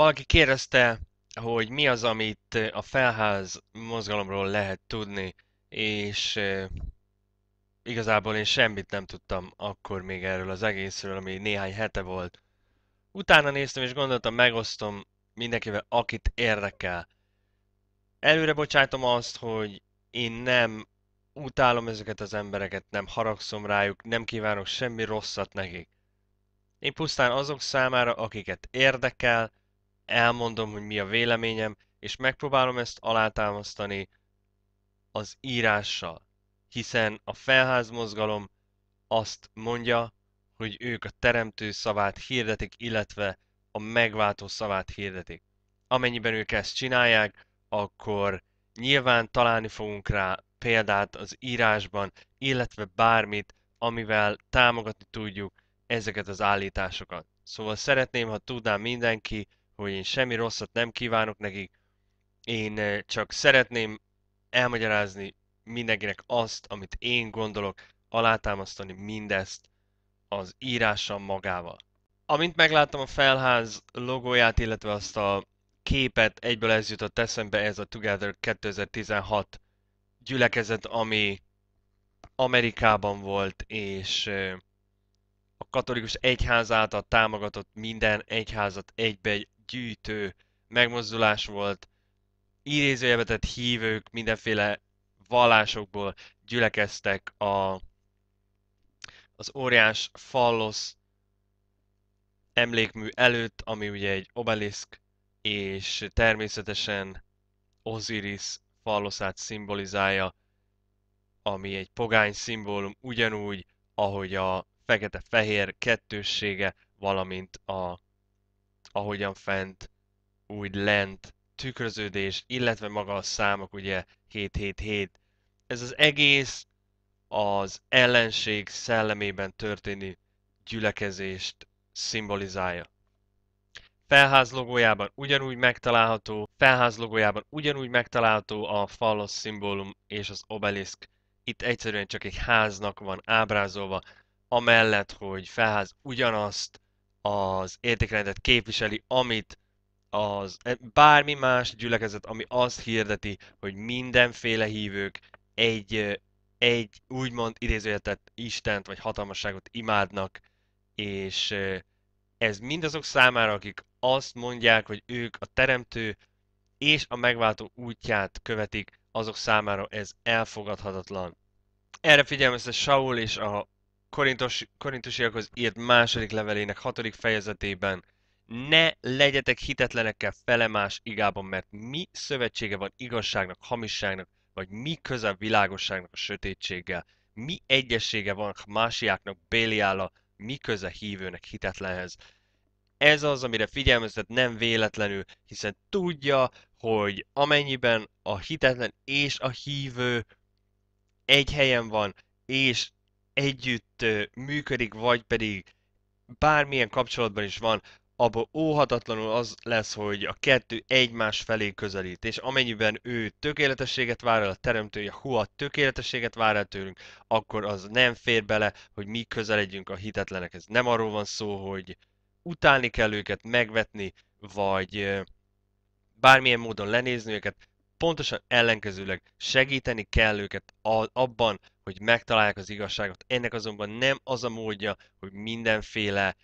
Valaki kérdezte, hogy mi az, amit a felház mozgalomról lehet tudni, és igazából én semmit nem tudtam akkor még erről az egészről, ami néhány hete volt. Utána néztem és gondoltam, megosztom mindenkivel, akit érdekel. Előre bocsájtom azt, hogy én nem utálom ezeket az embereket, nem haragszom rájuk, nem kívánok semmi rosszat nekik. Én pusztán azok számára, akiket érdekel, elmondom, hogy mi a véleményem, és megpróbálom ezt alátámasztani az írással, hiszen a felházmozgalom azt mondja, hogy ők a teremtő szavát hirdetik, illetve a megváltó szavát hirdetik. Amennyiben ők ezt csinálják, akkor nyilván találni fogunk rá példát az írásban, illetve bármit, amivel támogatni tudjuk ezeket az állításokat. Szóval szeretném, ha tudná mindenki, hogy én semmi rosszat nem kívánok nekik, én eh, csak szeretném elmagyarázni mindenkinek azt, amit én gondolok, alátámasztani mindezt az írásom magával. Amint megláttam a felház logóját, illetve azt a képet, egyből ez jutott eszembe, ez a Together 2016 gyülekezet, ami Amerikában volt, és eh, a katolikus egyház által támogatott minden egyházat egybe gyűjtő megmozdulás volt, idézőjelbetett hívők mindenféle vallásokból gyülekeztek a, az óriás fallosz emlékmű előtt, ami ugye egy obeliszk, és természetesen Osiris falloszát szimbolizálja, ami egy pogány szimbólum ugyanúgy, ahogy a fekete-fehér kettőssége, valamint a ahogyan fent, úgy lent, tükröződés, illetve maga a számok, ugye 777. Ez az egész az ellenség szellemében történő gyülekezést szimbolizálja. Felház logójában ugyanúgy megtalálható, felház logójában ugyanúgy megtalálható a fallos szimbólum és az obelisk. Itt egyszerűen csak egy háznak van ábrázolva, amellett, hogy felház ugyanazt az értékrendet képviseli, amit az e, bármi más gyülekezet, ami azt hirdeti, hogy mindenféle hívők egy, egy úgymond idézőjelet Istent vagy hatalmasságot imádnak, és ez mindazok számára, akik azt mondják, hogy ők a teremtő és a megváltó útját követik, azok számára ez elfogadhatatlan. Erre figyelmeztet Saul és a Korintos, korintusiakhoz írt második levelének hatodik fejezetében ne legyetek hitetlenekkel felemás igában, mert mi szövetsége van igazságnak, hamisságnak, vagy mi közel világosságnak a sötétséggel? Mi egyessége van másiáknak Béliála, mi köze hívőnek hitetlenhez? Ez az, amire figyelmeztet nem véletlenül, hiszen tudja, hogy amennyiben a hitetlen és a hívő egy helyen van, és együtt működik, vagy pedig bármilyen kapcsolatban is van, abból óhatatlanul az lesz, hogy a kettő egymás felé közelít, és amennyiben ő tökéletességet vár el a teremtője, hua tökéletességet vár el tőlünk, akkor az nem fér bele, hogy mi közeledjünk a hitetlenekhez. Nem arról van szó, hogy utálni kell őket, megvetni, vagy bármilyen módon lenézni őket, pontosan ellenkezőleg segíteni kell őket abban, hogy megtalálják az igazságot. Ennek azonban nem az a módja, hogy mindenféle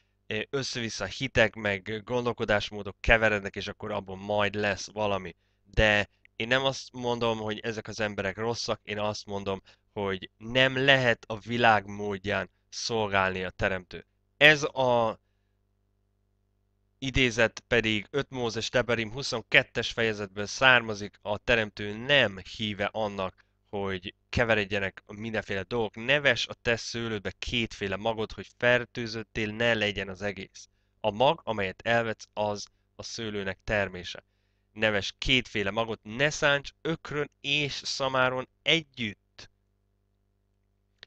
össze-vissza hitek meg gondolkodásmódok keverednek, és akkor abban majd lesz valami. De én nem azt mondom, hogy ezek az emberek rosszak, én azt mondom, hogy nem lehet a világ módján szolgálni a teremtő. Ez a idézet pedig 5 Mózes Teberim 22-es fejezetből származik, a teremtő nem híve annak, hogy keveredjenek mindenféle dolgok. Neves a te szőlődbe kétféle magot, hogy fertőzöttél, ne legyen az egész. A mag, amelyet elvetsz, az a szőlőnek termése. Neves kétféle magot, ne szánts ökrön és szamáron együtt.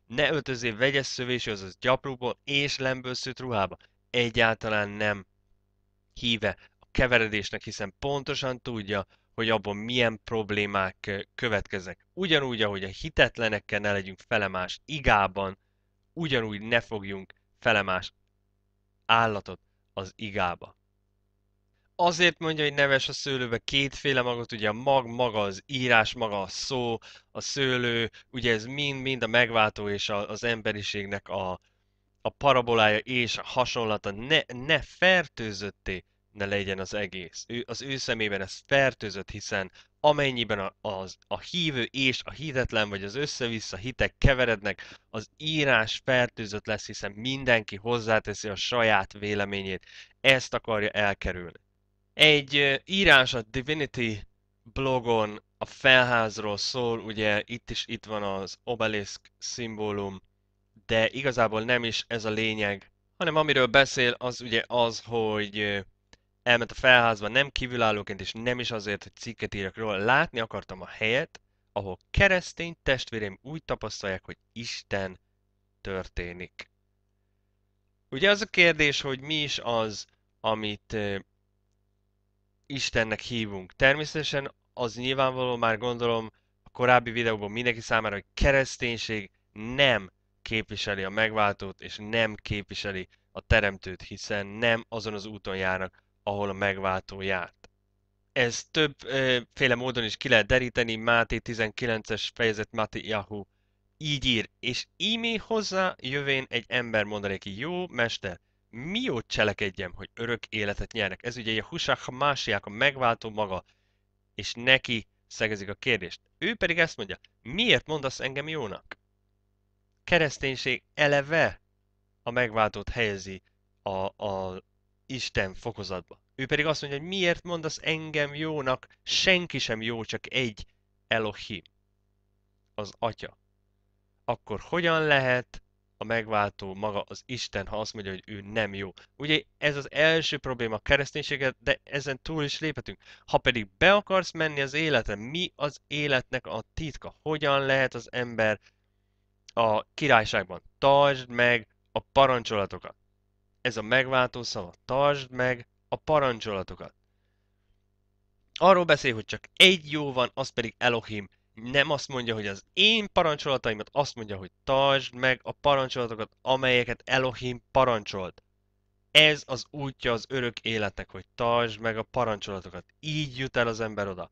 Ne öltözél vegyes szövésű, azaz gyaplóból és lemből szőtt ruhába. Egyáltalán nem híve a keveredésnek, hiszen pontosan tudja, hogy abban milyen problémák következnek. Ugyanúgy, ahogy a hitetlenekkel ne legyünk felemás igában, ugyanúgy ne fogjunk felemás állatot az igába. Azért mondja, hogy neves a szőlőbe kétféle magot, ugye a mag maga az írás, maga a szó, a szőlő, ugye ez mind-mind a megváltó és a, az emberiségnek a, a parabolája és a hasonlata ne, ne fertőzötté ne legyen az egész. Ő, az ő szemében ez fertőzött, hiszen amennyiben a, az, a hívő és a hitetlen vagy az össze-vissza hitek keverednek, az írás fertőzött lesz, hiszen mindenki hozzáteszi a saját véleményét. Ezt akarja elkerülni. Egy írás a Divinity blogon a felházról szól, ugye itt is itt van az obelisk szimbólum, de igazából nem is ez a lényeg, hanem amiről beszél, az ugye az, hogy elment a felházba nem kívülállóként, és nem is azért, hogy cikket írjak róla. Látni akartam a helyet, ahol keresztény testvérem úgy tapasztalják, hogy Isten történik. Ugye az a kérdés, hogy mi is az, amit Istennek hívunk. Természetesen az nyilvánvaló már gondolom a korábbi videóban mindenki számára, hogy kereszténység nem képviseli a megváltót, és nem képviseli a teremtőt, hiszen nem azon az úton járnak, ahol a megváltó járt. Ez többféle módon is ki lehet deríteni, Máté 19-es fejezet Máté Yahoo így ír, és ímé hozzá jövén egy ember ki, jó mester, mi jót cselekedjem, hogy örök életet nyernek? Ez ugye a Husach Másiák, a megváltó maga, és neki szegezik a kérdést. Ő pedig ezt mondja, miért mondasz engem jónak? kereszténység eleve a megváltót helyezi a, a Isten fokozatba. Ő pedig azt mondja, hogy miért mondasz engem jónak, senki sem jó, csak egy Elohim, az Atya. Akkor hogyan lehet a megváltó maga az Isten, ha azt mondja, hogy ő nem jó. Ugye ez az első probléma a kereszténységet, de ezen túl is léphetünk. Ha pedig be akarsz menni az életre, mi az életnek a titka? Hogyan lehet az ember a királyságban. Tartsd meg a parancsolatokat. Ez a megváltó szava. Tartsd meg a parancsolatokat. Arról beszél, hogy csak egy jó van, az pedig Elohim. Nem azt mondja, hogy az én parancsolataimat, azt mondja, hogy tartsd meg a parancsolatokat, amelyeket Elohim parancsolt. Ez az útja az örök életnek, hogy tartsd meg a parancsolatokat. Így jut el az ember oda.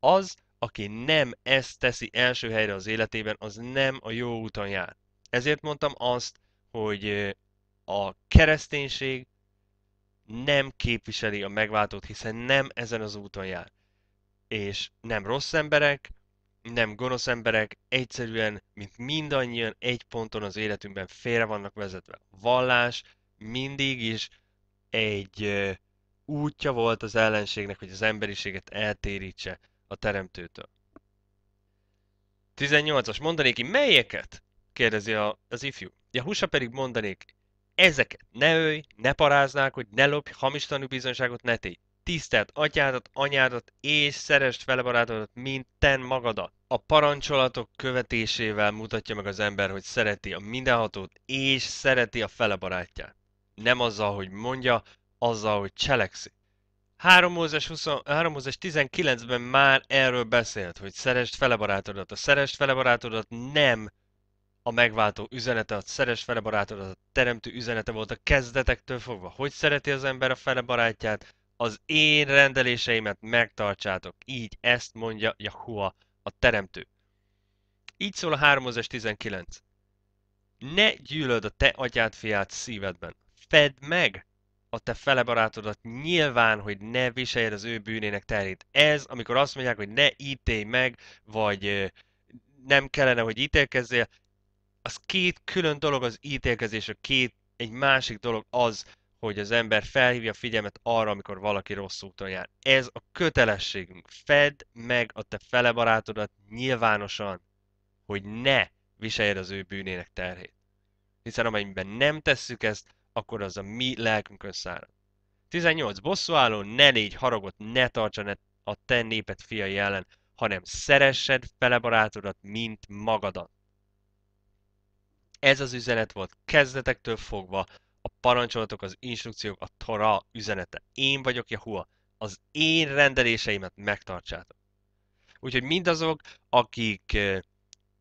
Az, aki nem ezt teszi első helyre az életében, az nem a jó úton jár. Ezért mondtam azt, hogy a kereszténység nem képviseli a megváltót, hiszen nem ezen az úton jár. És nem rossz emberek, nem gonosz emberek, egyszerűen, mint mindannyian egy ponton az életünkben félre vannak vezetve. Vallás mindig is egy útja volt az ellenségnek, hogy az emberiséget eltérítse a teremtőtől. 18-as, mondanék ki, melyeket? kérdezi a, az ifjú. Ja, húsa pedig mondanék, ezeket ne ölj, ne paráznák, hogy ne lopj, hamis bizonyságot ne tégy. Tisztelt atyádat, anyádat és szerest vele barátodat, mint ten magadat. A parancsolatok követésével mutatja meg az ember, hogy szereti a mindenhatót és szereti a fele barátját. Nem azzal, hogy mondja, azzal, hogy cselekszik. 3 Mózes, 19-ben már erről beszélt, hogy szerest fele barátodat. A szerest fele barátodat nem a megváltó üzenete, a szerest fele barátodat, a teremtő üzenete volt a kezdetektől fogva. Hogy szereti az ember a fele barátját? Az én rendeléseimet megtartsátok. Így ezt mondja Jahua, a teremtő. Így szól a 3 Mózes 19. Ne gyűlöd a te atyád fiát szívedben. Fedd meg a te fele barátodat nyilván, hogy ne viseljed az ő bűnének terét. Ez, amikor azt mondják, hogy ne ítélj meg, vagy nem kellene, hogy ítélkezzél, az két külön dolog az ítélkezés, a két, egy másik dolog az, hogy az ember felhívja a figyelmet arra, amikor valaki rossz úton jár. Ez a kötelességünk. Fedd meg a te fele barátodat nyilvánosan, hogy ne viseljed az ő bűnének terhét. Hiszen amennyiben nem tesszük ezt, akkor az a mi lelkünkön szárad. 18. Bosszúálló, ne légy haragot, ne tartsa a te néped fiai ellen, hanem szeressed fele barátodat, mint magadat. Ez az üzenet volt kezdetektől fogva, a parancsolatok, az instrukciók, a Tora üzenete. Én vagyok Jahua, az én rendeléseimet megtartsátok. Úgyhogy mindazok, akik eh,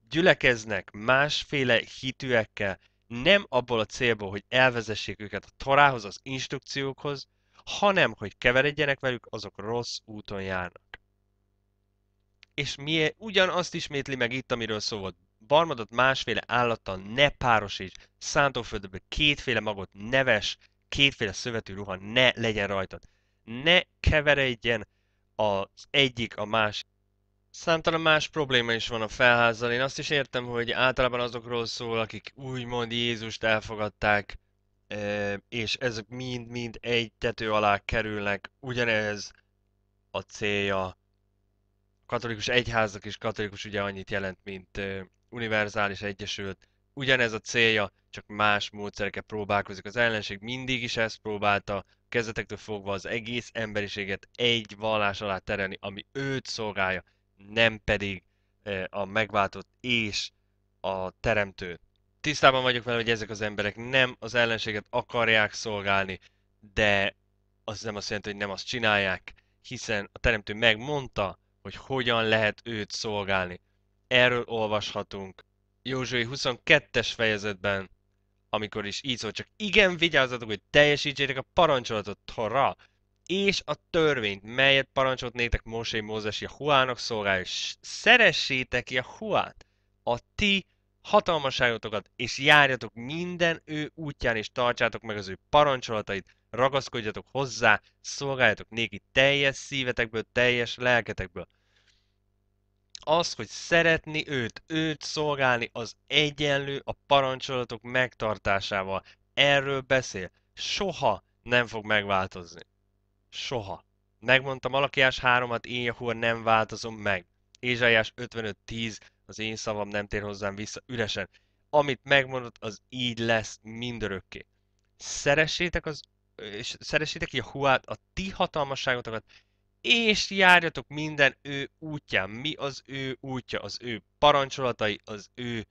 gyülekeznek másféle hitűekkel, nem abból a célból, hogy elvezessék őket a Torához, az instrukciókhoz, hanem hogy keveredjenek velük, azok rossz úton járnak. És mi ugyanazt ismétli meg itt, amiről szó volt. Barmadot másféle állattal ne párosíts, szántóföldöbe kétféle magot neves, kétféle szövetű ruha ne legyen rajtad. Ne keveredjen az egyik a másik Számtalan más probléma is van a felházzal. Én azt is értem, hogy általában azokról szól, akik úgymond Jézust elfogadták, e, és ezek mind-mind egy tető alá kerülnek. Ugyanez a célja. A katolikus egyházak is katolikus ugye annyit jelent, mint e, univerzális egyesült. Ugyanez a célja, csak más módszereket próbálkozik. Az ellenség mindig is ezt próbálta, kezdetektől fogva az egész emberiséget egy vallás alá terelni, ami őt szolgálja nem pedig a megváltott és a teremtő. Tisztában vagyok vele, hogy ezek az emberek nem az ellenséget akarják szolgálni, de az nem azt jelenti, hogy nem azt csinálják, hiszen a teremtő megmondta, hogy hogyan lehet őt szolgálni. Erről olvashatunk Józsui 22-es fejezetben, amikor is így szól, csak igen, vigyázzatok, hogy teljesítsétek a parancsolatot, hurrá! és a törvényt, melyet parancsolt néktek Mosé Mózes Jahuának szolgál, és szeressétek Jahuát, a ti hatalmaságotokat, és járjatok minden ő útján, és tartsátok meg az ő parancsolatait, ragaszkodjatok hozzá, szolgáljatok néki teljes szívetekből, teljes lelketekből. Az, hogy szeretni őt, őt szolgálni, az egyenlő a parancsolatok megtartásával. Erről beszél. Soha nem fog megváltozni. Soha. Megmondtam Alakiás 3-at, én akkor nem változom meg. Ézsaiás 55-10, az én szavam nem tér hozzám vissza üresen. Amit megmondott, az így lesz mindörökké. Szeressétek az és szeressétek ki a huát, a ti hatalmasságotokat, és járjatok minden ő útján. Mi az ő útja? Az ő parancsolatai, az ő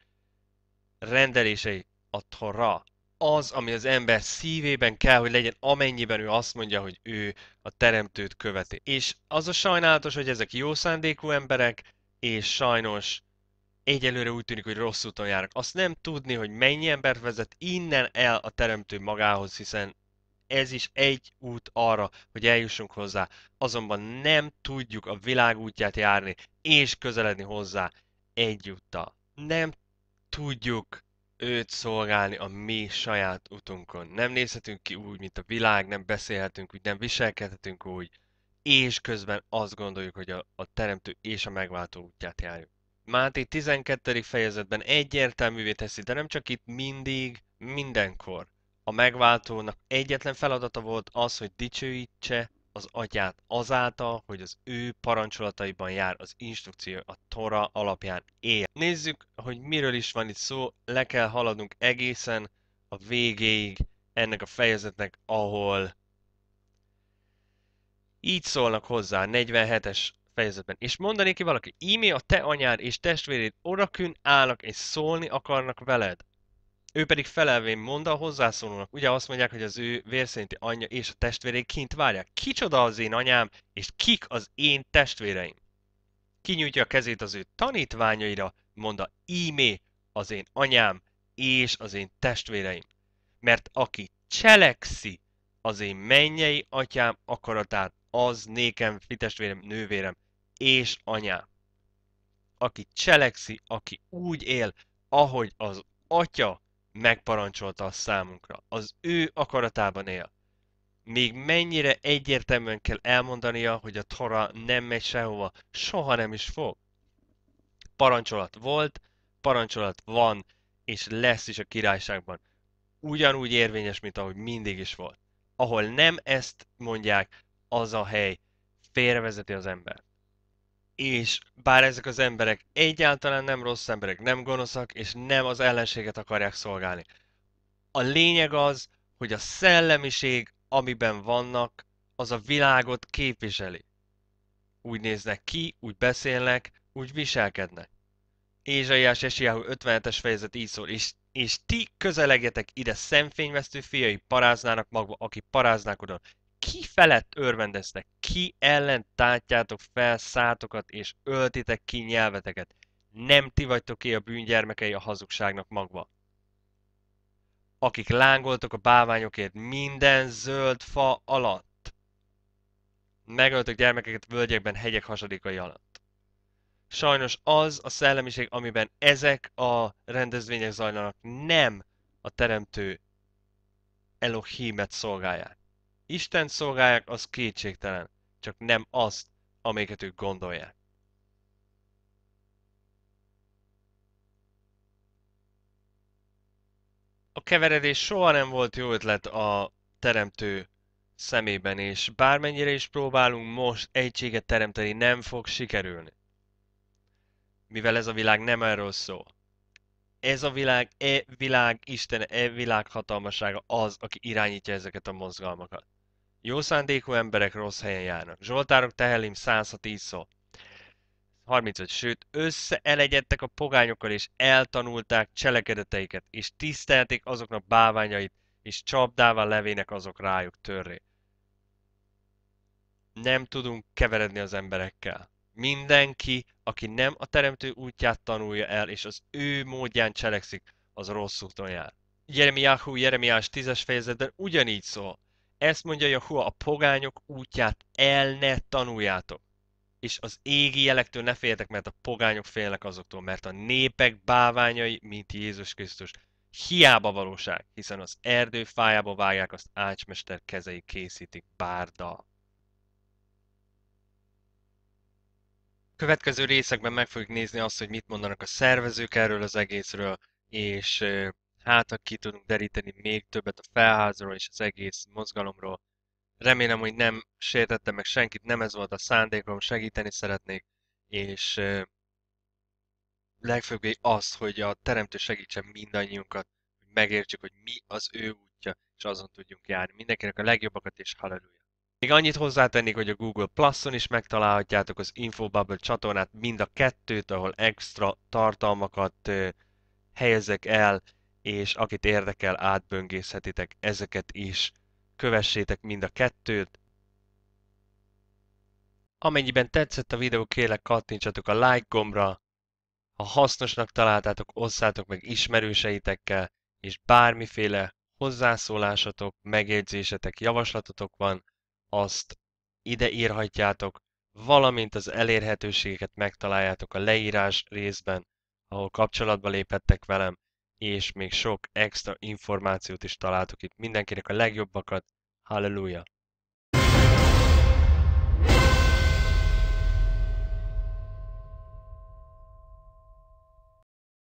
rendelései, a Torah az, ami az ember szívében kell, hogy legyen, amennyiben ő azt mondja, hogy ő a teremtőt követi. És az a sajnálatos, hogy ezek jó szándékú emberek, és sajnos egyelőre úgy tűnik, hogy rossz úton járnak. Azt nem tudni, hogy mennyi ember vezet innen el a teremtő magához, hiszen ez is egy út arra, hogy eljussunk hozzá. Azonban nem tudjuk a világ útját járni, és közeledni hozzá egyúttal. Nem tudjuk őt szolgálni a mi saját utunkon. Nem nézhetünk ki úgy, mint a világ, nem beszélhetünk úgy, nem viselkedhetünk úgy, és közben azt gondoljuk, hogy a, a teremtő és a megváltó útját járjuk. Máté 12. fejezetben egyértelművé teszi, de nem csak itt, mindig, mindenkor. A megváltónak egyetlen feladata volt az, hogy dicsőítse az atyát azáltal, hogy az ő parancsolataiban jár az instrukció a Tora alapján él. Nézzük, hogy miről is van itt szó, le kell haladnunk egészen a végéig ennek a fejezetnek, ahol így szólnak hozzá 47-es fejezetben. És mondanék ki valaki, ímé a te anyád és testvéred orakün állnak és szólni akarnak veled. Ő pedig felelvén mond a hozzászólónak. Ugye azt mondják, hogy az ő vérszinti anyja és a testvérei kint várják. Kicsoda az én anyám, és kik az én testvéreim? Kinyújtja a kezét az ő tanítványaira, mondta, ímé az én anyám és az én testvéreim. Mert aki cselekszi az én mennyei atyám akaratát, az nékem, testvérem nővérem és anyám. Aki cselekszi, aki úgy él, ahogy az atya megparancsolta a számunkra. Az ő akaratában él. Még mennyire egyértelműen kell elmondania, hogy a Tora nem megy sehova, soha nem is fog. Parancsolat volt, parancsolat van, és lesz is a királyságban. Ugyanúgy érvényes, mint ahogy mindig is volt. Ahol nem ezt mondják, az a hely félrevezeti az embert és bár ezek az emberek egyáltalán nem rossz emberek, nem gonoszak, és nem az ellenséget akarják szolgálni. A lényeg az, hogy a szellemiség, amiben vannak, az a világot képviseli. Úgy néznek ki, úgy beszélnek, úgy viselkednek. Ézsaiás Esiáhu 57-es fejezet így szól, és, és ti közelegjetek ide szemfényvesztő fiai paráznának magva, aki paráznák odon, ki felett örvendeztek, ki ellen tátjátok fel szátokat és öltitek ki nyelveteket. Nem ti vagytok ki a bűngyermekei a hazugságnak magva? Akik lángoltok a báványokért minden zöld fa alatt. Megöltök gyermekeket völgyekben, hegyek hasadékai alatt. Sajnos az a szellemiség, amiben ezek a rendezvények zajlanak, nem a teremtő Elohimet szolgálják. Isten szolgálják, az kétségtelen, csak nem azt, amiket ők gondolják. A keveredés soha nem volt jó ötlet a teremtő szemében, és bármennyire is próbálunk most egységet teremteni, nem fog sikerülni. Mivel ez a világ nem erről szól. Ez a világ, e világ Isten, e világ hatalmasága az, aki irányítja ezeket a mozgalmakat. Jó szándékú emberek rossz helyen járnak. Zsoltárok tehelim 110 szó. 35. Sőt, összeelegyedtek a pogányokkal, és eltanulták cselekedeteiket, és tisztelték azoknak báványait, és csapdával levének azok rájuk törré. Nem tudunk keveredni az emberekkel. Mindenki, aki nem a teremtő útját tanulja el, és az ő módján cselekszik, az rossz úton jár. Jeremiáhu, Jeremiás 10-es fejezetben ugyanígy szól ezt mondja Jahua, a pogányok útját el ne tanuljátok. És az égi jelektől ne féljetek, mert a pogányok félnek azoktól, mert a népek báványai, mint Jézus Krisztus. Hiába valóság, hiszen az erdő fájába vágják, azt ácsmester kezei készítik bárda. Következő részekben meg fogjuk nézni azt, hogy mit mondanak a szervezők erről az egészről, és hát ki tudunk deríteni még többet a felházról és az egész mozgalomról. Remélem, hogy nem sértettem meg senkit, nem ez volt a szándékom, segíteni szeretnék, és euh, legfőbb az, hogy a teremtő segítsen mindannyiunkat, hogy megértsük, hogy mi az ő útja, és azon tudjunk járni. Mindenkinek a legjobbakat, és halleluja! Még annyit hozzátennék, hogy a Google Plus-on is megtalálhatjátok az Infobubble csatornát, mind a kettőt, ahol extra tartalmakat helyezek el, és akit érdekel, átböngészhetitek ezeket is. Kövessétek mind a kettőt. Amennyiben tetszett a videó, kérlek kattintsatok a like gombra. Ha hasznosnak találtátok, osszátok meg ismerőseitekkel, és bármiféle hozzászólásatok, megjegyzésetek, javaslatotok van, azt ide írhatjátok, valamint az elérhetőségeket megtaláljátok a leírás részben, ahol kapcsolatba léphettek velem és még sok extra információt is találtok itt. Mindenkinek a legjobbakat, halleluja!